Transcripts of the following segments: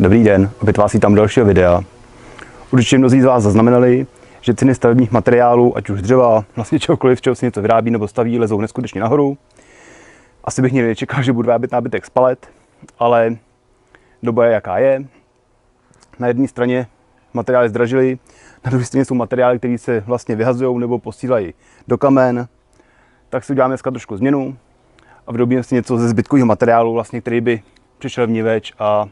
Dobrý den, opět vás vítám dalšího videa. Určitě mnozí z vás zaznamenali, že ceny stavebních materiálů, ať už dřeva, vlastně čehokoliv, čeho se něco vyrábí nebo staví, lezou neskutečně nahoru. Asi bych někdy nečekal, že budu vyrábět nábytek z palet, ale doba je jaká je. Na jedné straně materiály zdražily, na druhé straně jsou materiály, které se vlastně vyhazují nebo posílají do kamen. Tak si uděláme dneska trošku změnu a vyrobíme si něco ze zbytkového materiálu, vlastně, který by přišel vníveč a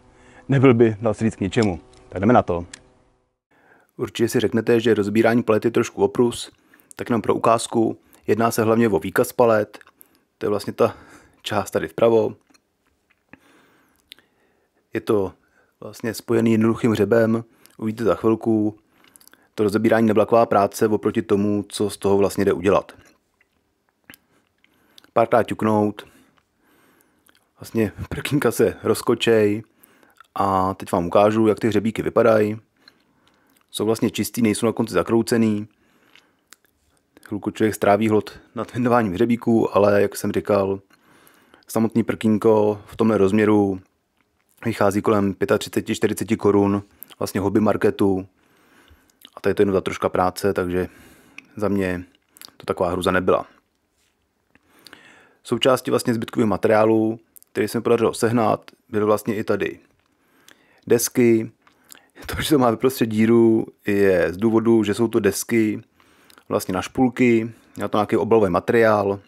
nebyl by nás víc k ničemu. Tak jdeme na to. Určitě si řeknete, že rozbírání palet je trošku oprus, tak jenom pro ukázku. Jedná se hlavně o výkaz palet, to je vlastně ta část tady vpravo. Je to vlastně spojený jednoduchým hřebem, uvidíte za chvilku. To rozebírání neblaková práce oproti tomu, co z toho vlastně jde udělat. Párkrát ťuknout, vlastně prkínka se rozkočej, a teď vám ukážu, jak ty hřebíky vypadají. Jsou vlastně čistý, nejsou na konci zakroucený. Chvilku člověk stráví hlod nad vendováním hřebíků, ale jak jsem říkal, samotný prkínko v tomhle rozměru vychází kolem 35-40 korun vlastně hobby marketu. A tady je to jenom za troška práce, takže za mě to taková hruza nebyla. Součástí vlastně zbytkových materiálů, který jsem podařilo sehnat, byl vlastně i tady desky. To, že to má prostě díru, je z důvodu, že jsou to desky vlastně na špulky, na to nějaký obalový materiál,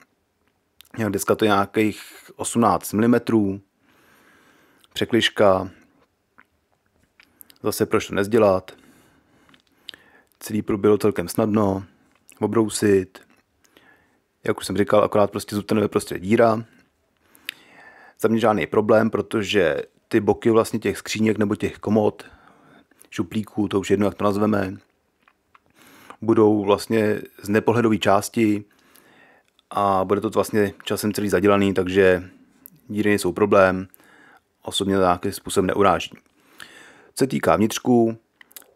deska to je nějakých 18 mm, překliška, zase proč to nezdělat, celý bylo celkem snadno, obrousit, jak už jsem říkal, akorát prostě zůstane prostě díra, za mě žádný problém, protože ty boky vlastně těch skříněk nebo těch komod, šuplíků, to už jedno, jak to nazveme, budou vlastně z nepohledové části a bude to vlastně časem celý zadělaný, takže díry nejsou problém, osobně to nějakým způsobem neuráží. Co se týká vnitřku,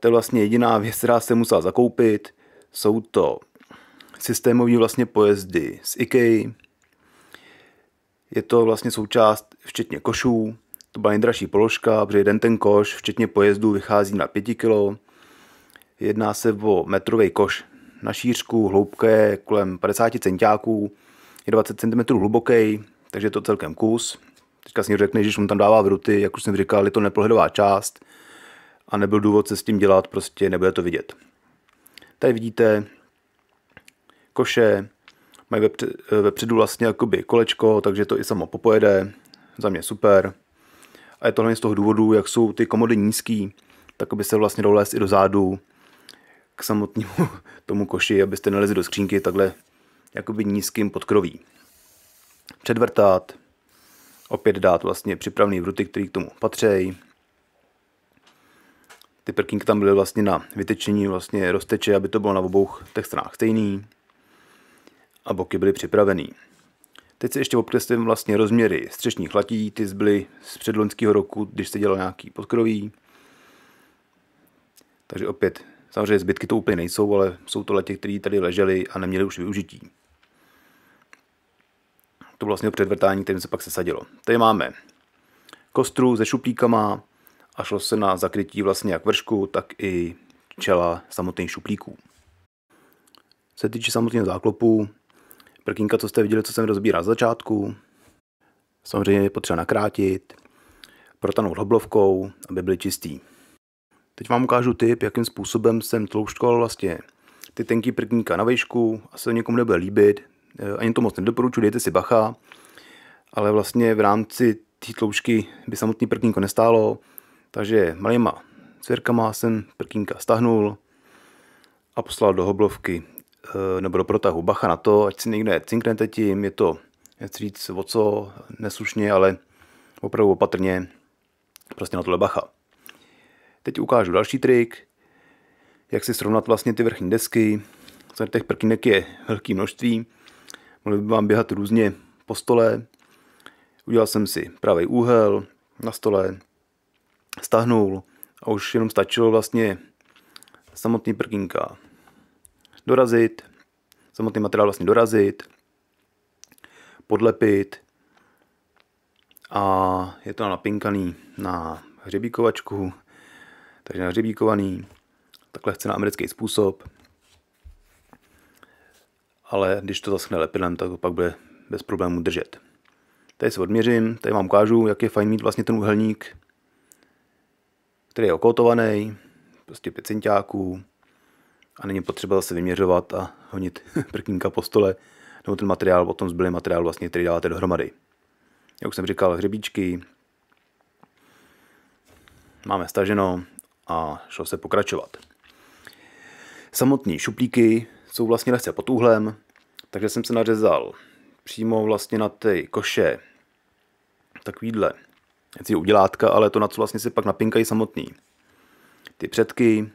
to je vlastně jediná věc, která se musela zakoupit. Jsou to systémové vlastně pojezdy z IKEA, je to vlastně součást včetně košů, to byla nejdražší položka, protože jeden ten koš, včetně pojezdu, vychází na 5 kg. Jedná se o metrový koš na šířku, hloubka je kolem 50 centiáků, je 20 cm hluboký, takže je to celkem kus. Teďka si řekne, že on tam dává vruty, jak už jsem říkal, je to neprohledová část a nebyl důvod se s tím dělat, prostě nebude to vidět. Tady vidíte koše, mají vepředu vlastně jakoby kolečko, takže to i samo popojede, za mě super. A je to hlavně z toho důvodu, jak jsou ty komody nízký, tak aby se vlastně dolez i do zádu k samotnímu tomu koši, abyste nalezli do skřínky takhle jakoby nízkým podkroví. Předvrtat, opět dát vlastně připravný vruty, který k tomu patří. Ty prkínky tam byly vlastně na vytečení vlastně rozteče, aby to bylo na obou těch stranách stejný. A boky byly připravený. Teď se ještě obkreslím vlastně rozměry střešních latí, ty zbyly z předloňského roku, když se dělal nějaký podkroví. Takže opět, samozřejmě zbytky to úplně nejsou, ale jsou to letě, které tady ležely a neměly už využití. To vlastně předvrtání, kterým se pak sesadilo. Tady máme kostru se šuplíkama a šlo se na zakrytí vlastně jak vršku, tak i čela samotných šuplíků. Se týče samotného záklopu, prkínka, co jste viděli, co jsem rozbíral z začátku. Samozřejmě je potřeba nakrátit, protanout hoblovkou, aby byly čistý. Teď vám ukážu tip, jakým způsobem jsem tloušťkoval vlastně ty tenký prkínka na vejšku. Asi někomu nebude líbit, eh, ani to moc nedoporučuji, dejte si bacha. Ale vlastně v rámci té tloušky by samotný prkínko nestálo, takže malýma cvěrkama jsem prkínka stahnul a poslal do hoblovky Eh, nebo do protahu. Bacha na to, ať si někde cinknete tím, je to nechci říct o co neslušně, ale opravdu opatrně, prostě na tohle bacha. Teď ukážu další trik, jak si srovnat vlastně ty vrchní desky. Tady těch prkinek je velké množství, mohli by vám běhat různě po stole. Udělal jsem si pravý úhel na stole, stahnul a už jenom stačilo vlastně samotný prkínka dorazit, samotný materiál vlastně dorazit, podlepit a je to napinkaný na hřebíkovačku, takže na hřebíkovaný, takhle chce na americký způsob, ale když to zaschne lepidlem, tak to pak bude bez problémů držet. Tady se odměřím, tady vám ukážu, jak je fajn mít vlastně ten úhelník, který je okotovaný, prostě pět centiáků, a není potřeba zase vyměřovat a honit prkínka po stole, nebo ten materiál, potom zbylý materiál vlastně, který dáváte dohromady. Jak už jsem říkal, hřebíčky, máme staženo a šlo se pokračovat. Samotní šuplíky jsou vlastně lehce pod úhlem, takže jsem se nařezal přímo vlastně na ty koše takovýhle udělátka, ale to, na co vlastně se pak napinkají samotný. Ty předky,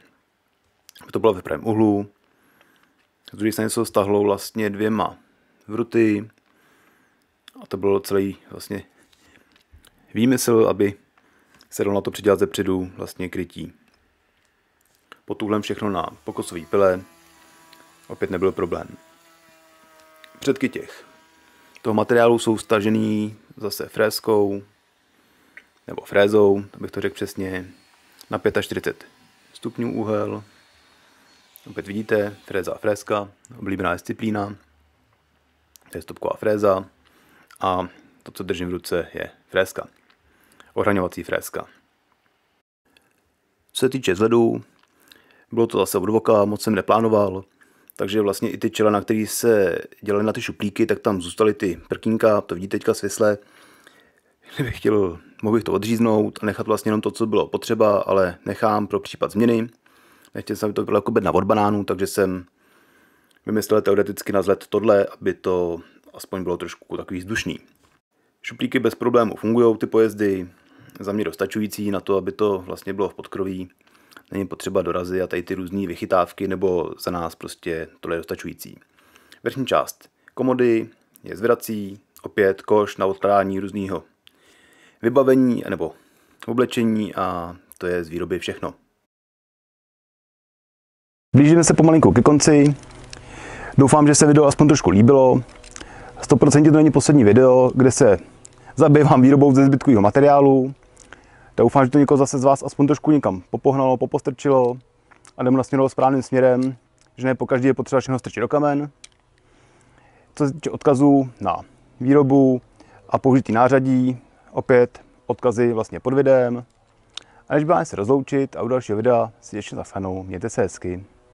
to bylo ve pravém uhlu. Z druhé strany se stahlo vlastně dvěma vruty. A to bylo celý vlastně výmysl, aby se dalo na to přidělat ze předu vlastně krytí. Po tuhlem všechno na pokosový pile. Opět nebyl problém. Předky těch toho materiálu jsou stažený zase fréskou nebo frézou, abych to řekl přesně, na 45 stupňů úhel, Opět vidíte, fréza a fréska, oblíbená disciplína, to je stopková fréza a to, co držím v ruce, je fréska. Ohraňovací fréska. Co se týče zvedů, bylo to zase od voka, moc jsem neplánoval, takže vlastně i ty čela, na který se dělaly na ty šuplíky, tak tam zůstaly ty prkínka, to vidíte teďka svisle. Kdybych chtěl, mohl bych to odříznout a nechat vlastně jenom to, co bylo potřeba, ale nechám pro případ změny. Nechtěl jsem, to bylo jako bedna od banánů, takže jsem vymyslel teoreticky na zlet tohle, aby to aspoň bylo trošku takový vzdušný. Šuplíky bez problémů fungují, ty pojezdy, za mě dostačující na to, aby to vlastně bylo v podkroví. Není potřeba dorazy a tady ty různé vychytávky, nebo za nás prostě tohle je dostačující. Vrchní část komody je zvrací, opět koš na odkládání různého vybavení nebo oblečení a to je z výroby všechno. Blížíme se pomalinku ke konci. Doufám, že se video aspoň trošku líbilo. 100% to není poslední video, kde se zabývám výrobou ze zbytkového materiálu. Tak doufám, že to někoho zase z vás aspoň trošku někam popohnalo, popostrčilo a nebo nasměrovalo správným směrem, že ne po každý je potřeba všechno strčit do kamen. Co se týče odkazů na výrobu a použitý nářadí, opět odkazy vlastně pod videem. A než budeme se rozloučit a u dalšího videa si ještě zachranou. Mějte se hezky.